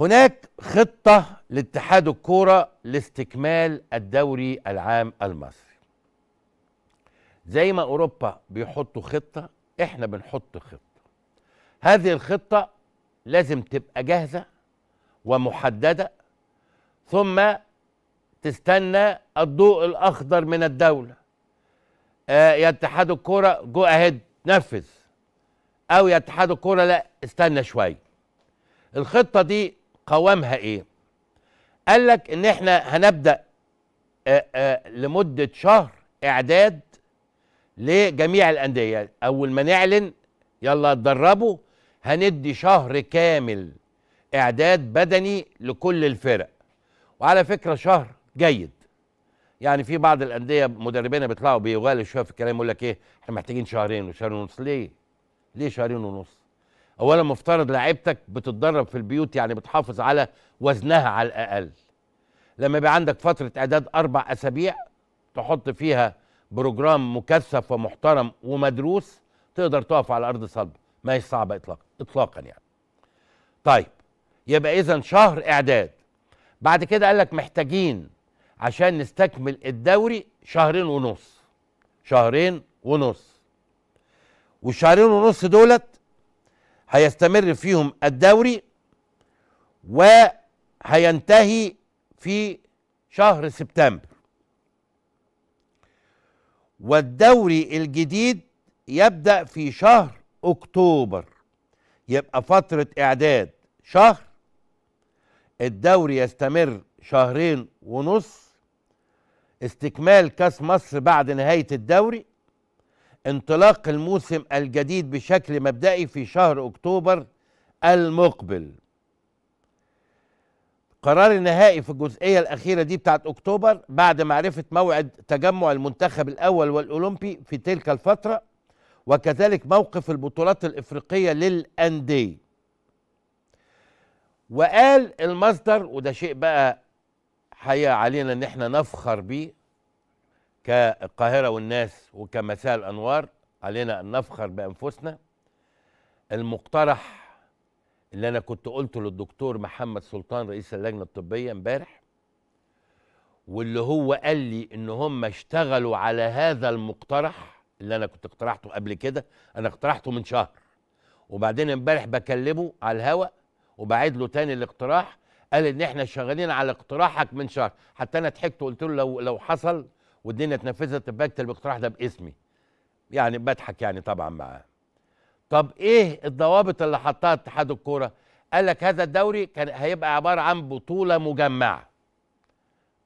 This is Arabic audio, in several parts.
هناك خطة لاتحاد الكورة لاستكمال الدوري العام المصري زي ما أوروبا بيحطوا خطة إحنا بنحط خطة هذه الخطة لازم تبقى جاهزة ومحددة ثم تستنى الضوء الأخضر من الدولة آه يا اتحاد الكورة جو أهيد نفذ أو يا اتحاد الكورة لا استنى شوية الخطة دي قوامها ايه قال لك ان احنا هنبدا آآ آآ لمده شهر اعداد لجميع الانديه اول ما نعلن يلا اتدربوا هندي شهر كامل اعداد بدني لكل الفرق وعلى فكره شهر جيد يعني في بعض الانديه مدربينا بيطلعوا بيغالوا شويه في الكلام يقول لك ايه احنا محتاجين شهرين وشهر ونص ليه ليه شهرين ونص اولا مفترض لاعيبتك بتتدرب في البيوت يعني بتحافظ على وزنها على الاقل لما يبقى عندك فتره اعداد اربع اسابيع تحط فيها بروجرام مكثف ومحترم ومدروس تقدر تقف على ارض صلبه ما هي صعبه اطلاقا اطلاقا يعني طيب يبقى اذا شهر اعداد بعد كده قال لك محتاجين عشان نستكمل الدوري شهرين ونص شهرين ونص والشهرين ونص دولت هيستمر فيهم الدوري وهينتهي في شهر سبتمبر والدوري الجديد يبدأ في شهر أكتوبر يبقى فترة إعداد شهر الدوري يستمر شهرين ونص استكمال كاس مصر بعد نهاية الدوري انطلاق الموسم الجديد بشكل مبدئي في شهر أكتوبر المقبل قرار النهائي في الجزئية الأخيرة دي بتاعت أكتوبر بعد معرفة موعد تجمع المنتخب الأول والأولمبي في تلك الفترة وكذلك موقف البطولات الإفريقية للأندية وقال المصدر وده شيء بقى حقيقة علينا ان احنا نفخر بيه كالقاهرة والناس وكمساء الأنوار علينا أن نفخر بأنفسنا المقترح اللي أنا كنت قلته للدكتور محمد سلطان رئيس اللجنة الطبية امبارح واللي هو قال لي إن هم اشتغلوا على هذا المقترح اللي أنا كنت اقترحته قبل كده أنا اقترحته من شهر وبعدين امبارح بكلمه على الهواء وبعيد له تاني الاقتراح قال ان احنا شغالين على اقتراحك من شهر حتى انا ضحكت وقلت له لو لو حصل والدنيا اتنفذت بكتب الاقتراح ده باسمي يعني بضحك يعني طبعا معاه طب ايه الضوابط اللي حطها اتحاد الكوره قال لك هذا الدوري كان هيبقى عباره عن بطوله مجمعه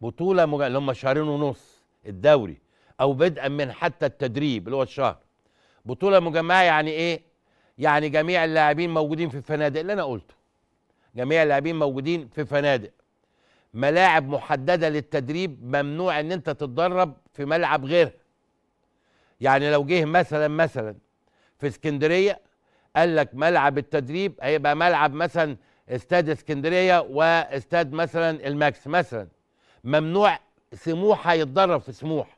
بطوله مجمعه اللي هم شهرين ونص الدوري او بدءا من حتى التدريب اللي هو الشهر بطوله مجمعه يعني ايه يعني جميع اللاعبين موجودين في الفنادق اللي انا قلته جميع اللاعبين موجودين في فنادق ملاعب محدده للتدريب ممنوع ان انت تتدرب في ملعب غيرها يعني لو جه مثلا مثلا في اسكندريه قال لك ملعب التدريب هيبقى ملعب مثلا استاد اسكندريه واستاد مثلا الماكس مثلا ممنوع سموحه يتدرب في سموح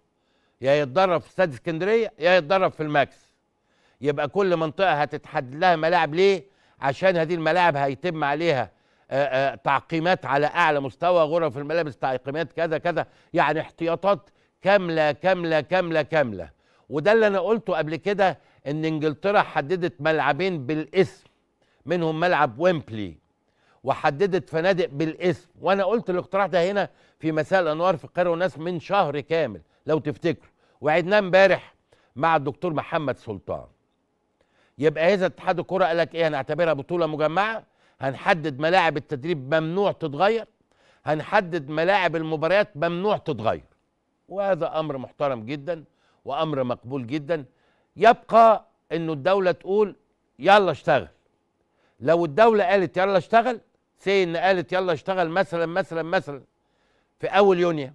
يا يتدرب في استاد اسكندريه يا يتدرب في الماكس يبقى كل منطقه هتتحدد لها ملاعب ليه عشان هذه الملاعب هيتم عليها آه، آه، تعقيمات على اعلى مستوى غرف الملابس تعقيمات كذا كذا يعني احتياطات كامله كامله كامله كامله وده اللي انا قلته قبل كده ان انجلترا حددت ملعبين بالاسم منهم ملعب ويمبلي وحددت فنادق بالاسم وانا قلت الاقتراح ده هنا في مساء الانوار في القاهره وناس من شهر كامل لو تفتكروا وعدناه امبارح مع الدكتور محمد سلطان يبقى اذا اتحاد الكره قال لك ايه هنعتبرها بطوله مجمعه هنحدد ملاعب التدريب ممنوع تتغير هنحدد ملاعب المباريات ممنوع تتغير وهذا امر محترم جدا وامر مقبول جدا يبقى انه الدوله تقول يلا اشتغل لو الدوله قالت يلا اشتغل سي ان قالت يلا اشتغل مثلا مثلا مثلا في اول يونيو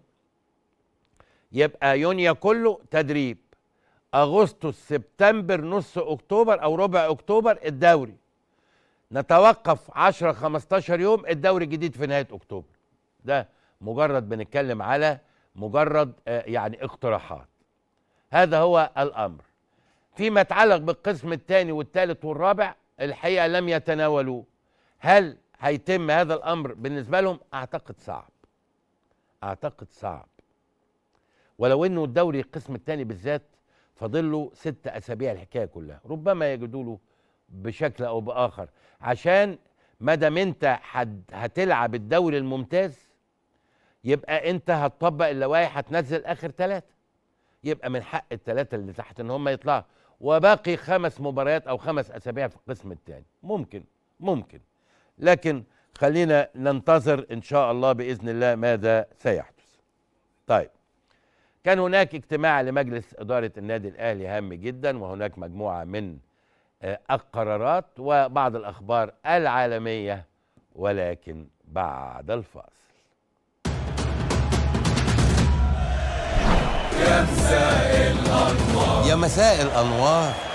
يبقى يونيو كله تدريب اغسطس سبتمبر نص اكتوبر او ربع اكتوبر الدوري نتوقف 10 15 يوم الدوري الجديد في نهايه اكتوبر ده مجرد بنتكلم على مجرد آه، يعني اقتراحات هذا هو الامر فيما يتعلق بالقسم الثاني والثالث والرابع الحقيقه لم يتناولوه هل هيتم هذا الامر بالنسبه لهم اعتقد صعب اعتقد صعب ولو انه الدوري القسم الثاني بالذات فاضل له ست اسابيع الحكايه كلها ربما يجدوا له بشكل او باخر عشان ما دام انت هتلعب الدوري الممتاز يبقى انت هتطبق اللوائح هتنزل اخر ثلاثه يبقى من حق الثلاثه اللي تحت ان هم يطلعوا وباقي خمس مباريات او خمس اسابيع في القسم الثاني ممكن ممكن لكن خلينا ننتظر ان شاء الله باذن الله ماذا سيحدث طيب كان هناك اجتماع لمجلس اداره النادي الاهلي هام جدا وهناك مجموعه من آه، القرارات وبعض الأخبار العالمية ولكن بعد الفاصل يا مساء الأنوار يا مساء الأنوار